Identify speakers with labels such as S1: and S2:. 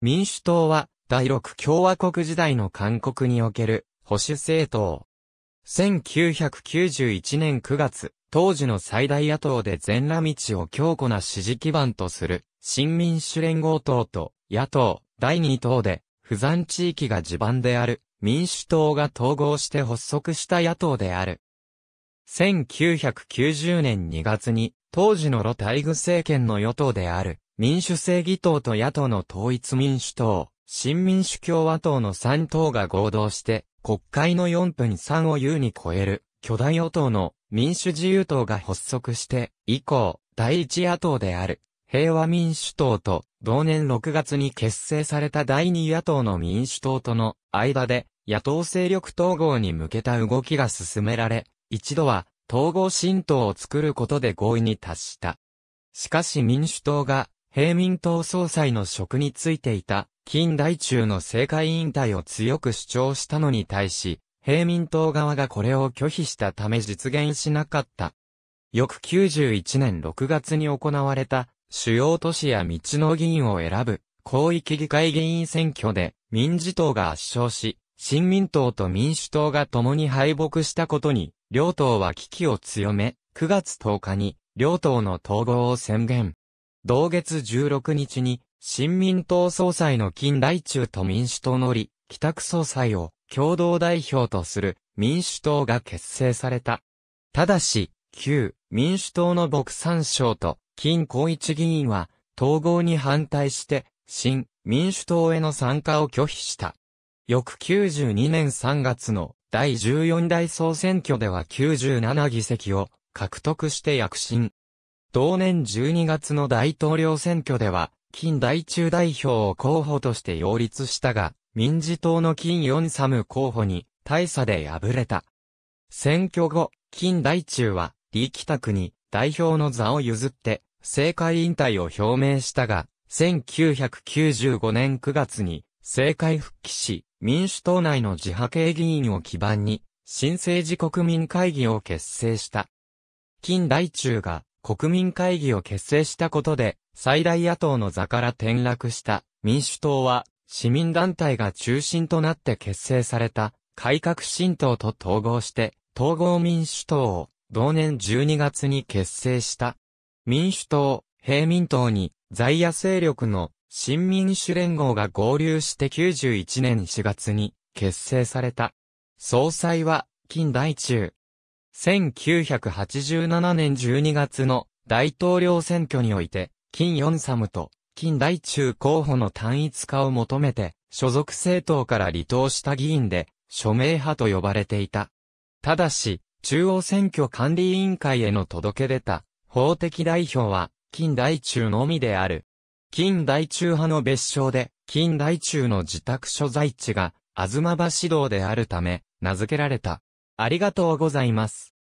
S1: 民主党は、第六共和国時代の韓国における保守政党。1991年9月、当時の最大野党で全羅道を強固な支持基盤とする新民主連合党と野党第二党で、不山地域が地盤である民主党が統合して発足した野党である。1990年2月に当時のロタイグ政権の与党である民主正義党と野党の統一民主党、新民主共和党の3党が合同して、国会の4分3を優に超える、巨大与党の民主自由党が発足して、以降、第一野党である、平和民主党と、同年6月に結成された第二野党の民主党との間で、野党勢力統合に向けた動きが進められ、一度は、統合新党を作ることで合意に達した。しかし民主党が平民党総裁の職についていた、近代中の政界引退を強く主張したのに対し、平民党側がこれを拒否したため実現しなかった。翌91年6月に行われた、主要都市や道の議員を選ぶ、広域議会議員選挙で、民事党が圧勝し、新民党と民主党が共に敗北したことに、両党は危機を強め、9月10日に、両党の統合を宣言。同月16日に、新民党総裁の金大中と民主党の李、北区総裁を共同代表とする民主党が結成された。ただし、旧民主党の牧三省と金光一議員は統合に反対して、新民主党への参加を拒否した。翌92年3月の第14代総選挙では97議席を獲得して躍進。同年12月の大統領選挙では、近代中代表を候補として擁立したが、民自党の金ヨンサム候補に大差で敗れた。選挙後、金大中は、李帰宅に代表の座を譲って、政界引退を表明したが、1995年9月に政界復帰し、民主党内の自派系議員を基盤に、新政治国民会議を結成した。金大中が国民会議を結成したことで、最大野党の座から転落した民主党は、市民団体が中心となって結成された改革新党と統合して、統合民主党を同年12月に結成した。民主党、平民党に在野勢力の新民主連合が合流して91年4月に結成された。総裁は、近代中、1987年12月の大統領選挙において、金四サムと、金大中候補の単一化を求めて、所属政党から離党した議員で、署名派と呼ばれていた。ただし、中央選挙管理委員会への届け出た、法的代表は、金大中のみである。金大中派の別称で、金大中の自宅所在地が、東橋道であるため、名付けられた。ありがとうございます。